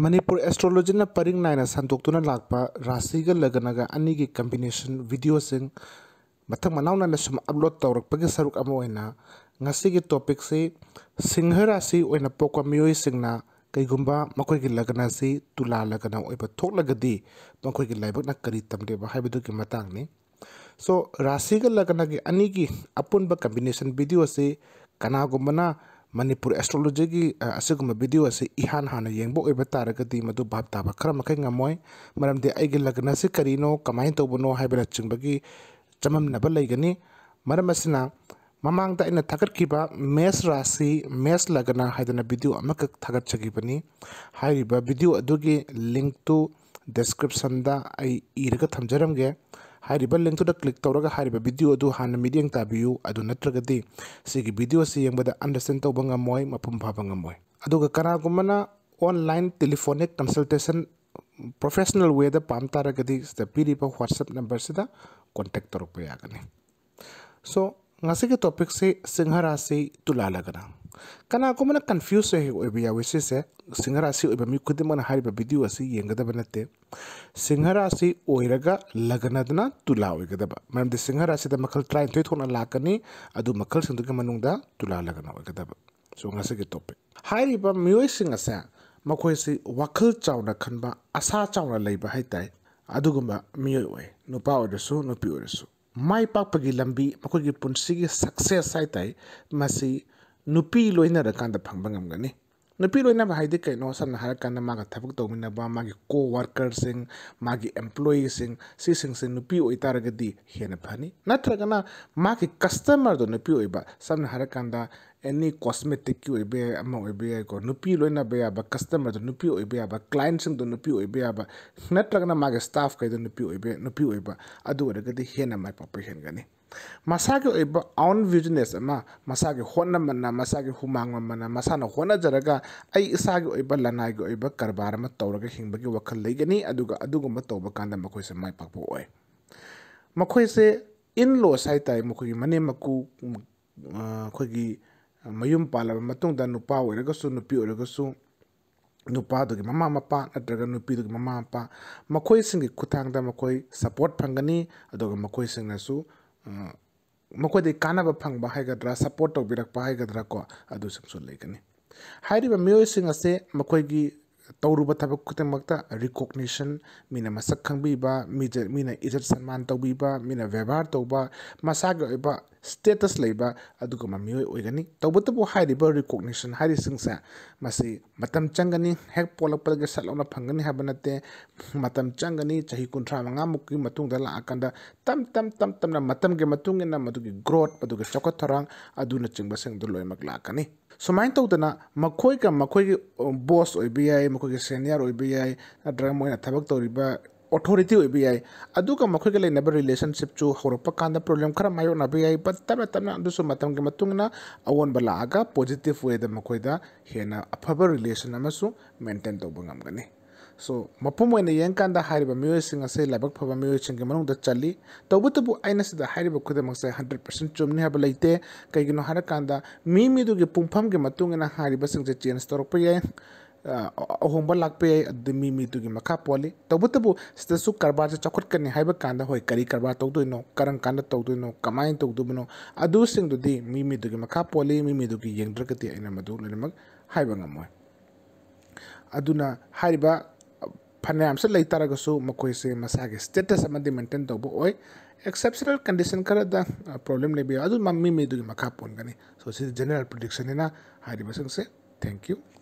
Manpur astrology ने परिंग नाइन सन्दों लाप राशि लगन अनी कंबीनेशन वीडियो मत मना सूम अपलोड तौरपे सरुक टोपिक से सिंह राशि पोक मयोना कईगम की लगन से तुला लगन थोलगे मकोग लाइन करी तमेबी सो राशि लगन की अनी अपुब कंबीनेशन वीडियो से कनागमना मणिपुर एस्ट्रोलॉजी अगम भिडियो से इहान हाँ येंब तारगदी मधु भाव ताब खर मख गमोई मरमदे लग्न से करीनो कमाय तौबनो है चिंबगी चमनब लेगनी मरमसना ममांग अन थगटब मेस राशि मेस लगन है भिडियो थगटचगीबनी भिडियो लिंक तो डिस्क्रिप्शन दा इरग थमजरमगे ꯍꯥꯏꯔꯤꯕ ꯂꯤꯡꯇꯨꯗ ꯀ꯭ꯂꯤꯛ ꯇꯧꯔꯒ ꯍꯥꯏꯔꯤꯕ ꯚꯤꯗꯤꯑꯣ ꯑꯗꯨ ꯍꯥꯟꯅ ꯃꯤꯠꯌꯦꯡ ꯇꯥꯕꯤꯌꯨ ꯑꯗꯨ ꯅꯠꯇ꯭ꯔꯒꯗꯤ ꯁꯤꯒꯤ ꯚꯤꯗꯤꯑꯣꯁꯤ ꯌꯦꯡꯕꯗ ꯑꯟꯗꯔꯁꯇꯦꯟ ꯇꯧꯕ ꯉꯝꯃꯣꯏ ꯃꯄꯨꯡ ꯐꯥꯕ ꯉꯝꯃꯣꯏ ꯑꯗꯨꯒ ꯀꯅꯥꯒꯨꯝꯕꯅ ꯑꯣꯟꯂꯥꯏꯟ ꯇꯦꯂꯤꯐꯣꯅꯤꯛ ꯀꯟꯁꯜꯇꯦꯁꯟ ꯄ꯭ꯔꯣꯐꯦꯁꯅꯦꯜ ꯋꯦꯗ ꯄꯥꯝ ꯇꯥꯔꯒꯗꯤ ꯁꯤꯗ ꯄꯤꯔꯤꯕ ꯋꯥट्सएप ꯅꯝꯕꯔꯁꯤꯗ ꯀꯣꯟꯇꯦꯛ ꯇꯧꯔꯛꯄ ꯌꯥꯒꯅꯤ ꯁꯣ ꯉꯁꯤꯒꯤ ꯇꯣꯄꯤꯛꯁꯤ ꯁꯤꯡꯍ राशि तुला लगना kana kuma na confuse he oibe ya wese eh, se singara si oibe mi kudi mana hari ba bidiyo asi yengada banate singara si oiraga laganadna tula oigada ba man de singara si da makal try to thona lakani adu makal sindu ke manungda tula lagana oigada ba so ngase ke topic hari ba miwe singa sa makoi si wakal chauna khanba asa chauna leiba hai tai pa mioi oi nupa pi nupi oiresu mai pagi lambi makoi ki punsi ki success hai tai masi nupi loina da kan da phang bangam gani nupi loina ba haide kai no san har kan ma ga thabuk to min ba ma gi co worker sing ma gi employee sing si sing sing nupi oi tar ga di hena phani na tra ga na ma gi customer do nupi oi ba san har kan da ꯑꯦꯅꯤ ꯀꯣꯁꯃꯦꯇꯤꯛꯀꯤ ꯑꯣꯏꯕ ꯌꯥꯏ ꯑꯃ ꯑꯣꯏꯕ ꯌꯥꯏꯀꯣ ꯅꯨꯄꯤ ꯂꯣꯏꯅꯕ ꯌꯥꯕ ꯀꯁꯇꯃꯔꯗ ꯅꯨꯄꯤ ꯑꯣꯏꯕ ꯌꯥꯕ ꯀ꯭ꯂꯥꯏꯟꯁꯤꯡꯗꯣ ꯅꯨꯄꯤ ꯑꯣꯏꯕ ꯌꯥꯕ ꯅꯠꯇ꯭ꯔꯒꯅ ꯃꯥꯒꯤ ꯁ꯭ꯇꯥꯐꯈꯩꯗꯣ ꯅꯨꯄꯤ ꯑꯣꯏꯕ ꯅꯨꯄꯤ ꯑꯣꯏꯕ ꯑꯗꯨ ꯑꯣꯏꯔꯒꯗꯤ ꯍꯦꯟꯅ ꯃꯥꯏ ꯄꯥꯛꯄ ꯍꯦꯟꯒꯅꯤ ꯃꯁꯥꯒꯤ ꯑꯣꯏꯕ ꯑꯥꯎꯟ ꯕꯤꯖꯤꯅꯦꯁ ꯑꯃ ꯃꯁꯥꯒꯤ ꯍꯣꯠꯅꯃꯟꯅ ꯃꯁꯥꯒꯤ ꯍꯨꯃꯥꯡ ꯃꯃꯟꯅ ꯃꯁꯥꯅ ꯍꯣꯠꯅꯖꯔꯒ ꯑꯩ ꯏꯁꯥꯒꯤ ꯑꯣꯏꯕ ꯂꯅꯥꯏꯒꯤ ꯑꯣꯏꯕ ꯀꯔꯕꯥꯔ ꯑꯃ ꯇꯧꯔꯒ ꯍꯤꯡꯕꯒꯤ ꯋꯥꯈꯜ ꯂꯩꯒꯅꯤ ꯑꯗꯨꯒ ꯑꯗꯨꯒꯨꯝꯕ ꯇꯧꯕ ꯀꯥꯟꯗ ꯃꯈꯣꯏꯁꯦ ꯃꯥꯏ ꯄꯥꯛꯄ ꯑꯣꯏ ꯃꯈꯣꯏꯁꯦ ꯏꯟ ꯂꯣꯁ ꯍꯥꯏ ꯇꯥꯏ ꯃꯈꯣꯏꯒꯤ ꯃꯅꯦꯝ ꯃꯀꯨ ꯑꯩꯈꯣꯏꯒꯤ mayum pala ma tung dan nupa wera gasu nupi wera gasu nupa duki mama ma pa na daga nupi duki mama ma pa ma koi singi kutang da makoi support pangani adoga ma koi sing nasu uh, ma koi di kana ba pang gadra support dog birak pa hai gadra ko adu sing sulai kani hari di ba miyo sing ase ma koi gi तौरुब थबक खुद recognition Meena मसक खंबीबा measure Meena इज्जत सम्मान तौबीबा मीना व्यवहार तब मसाग ओइबा status लेबा अदुग ममियो ओइगनि तौबतबो हाइरिबा recognition हाइरि सिंगसा मसि मतम चंगनि हेक Pollock कुंथ्रा मंगा मुकि तम तम तम तम ना ग्रोथ पदुगे चोकत थरांग अदुना चिंगबा सिंग तौदना मखोय का बोस ओइबिया ꯃꯈꯣꯏꯒꯤ ꯁꯦꯅꯤꯌꯔ ꯑꯣꯏꯕ ꯌꯥꯏ ꯅꯠꯇ꯭ꯔꯒ ꯃꯣꯏꯅ ꯊꯕꯛ ꯇꯧꯔꯤꯕ ꯑꯣꯊꯣꯔꯤꯇꯤ ꯑꯣꯏꯕ ꯌꯥꯏ ꯑꯗꯨꯒ ꯃꯈꯣꯏꯒ ꯂꯩꯅꯕ ꯔꯤꯂꯦꯁꯟꯁꯤꯞꯁꯨ ꯍꯧꯔꯛꯄ ꯀꯥꯟꯗ ꯄ꯭ꯔꯣꯕ꯭ꯂꯦꯝ ꯈꯔ ꯃꯥꯌꯣꯛꯅꯕ ꯌꯥꯏ ꯕꯠ ꯇꯞꯅ ꯇꯞꯅ ꯑꯗꯨꯁꯨ ꯃꯇꯝꯒꯤ ꯃꯇꯨꯡꯏꯟꯅ ꯑꯑꯣꯟꯕ ꯂꯥꯛꯑꯒ ꯄꯣꯖꯤꯇꯤꯞ ꯋꯦꯗ ꯃꯈꯣꯏꯗ ꯍꯦꯟꯅ ꯑꯐꯕ ꯔꯤꯂꯦꯁꯟ ꯑꯃꯁꯨ ꯃꯦꯟꯇꯦꯟ ꯇꯧꯕ ꯉꯝꯒꯅꯤ ꯁꯣ ꯃꯄꯨꯝ ꯑꯣꯏꯅ ꯌꯦꯡꯀꯥꯟꯗ ꯍꯥꯏꯔꯤꯕ ꯃꯤꯑꯣꯏꯁꯤꯡ ꯑꯁꯤ ꯂꯥꯏꯕꯛ ꯐꯕ ꯃꯤꯑꯣꯏꯁꯤꯡꯒꯤ ꯃꯅꯨꯡꯗ ꯆꯜꯂꯤ ꯇꯧꯕꯇꯕꯨ ꯑꯩꯅ ꯁꯤꯗ ꯍꯥꯏꯔꯤꯕ ꯈꯨꯗꯤꯡꯃꯛꯁꯦ ꯍꯟꯗ꯭ꯔꯦꯠ ꯄꯥꯔꯁꯦꯟ ꯆꯨꯝꯅꯤ ꯍꯥꯏꯕ ꯂꯩꯇꯦ ꯀꯩꯒꯤꯅꯣ ꯍꯥꯏꯔꯀꯥꯟꯗ ꯃꯤ ꯃꯤꯗꯨꯒꯤ ꯄꯨꯡꯐꯝꯒꯤ ꯃꯇꯨꯡ ꯏꯟꯅ ꯍꯥꯏꯔꯤꯕꯁꯤꯡꯁꯦ ꯆꯦꯟꯖ ꯇꯧꯔꯛꯄ ꯌꯥꯏ अहम लापे मीतु की मखा पोली तब तब सिदू कारबार से चौखटकनी है हई कई कारबार तौदनो कर तौदनो कमाय तौदनो अदी मखा पोली मीमी की फने से मकोसे मसा के स्टेटस मेन्टेन तब ओय एक्सेपनल कंडीशन खरद पोब्लम ले मीमी की सो जेनरल प्रडिक्शन है थैंक यू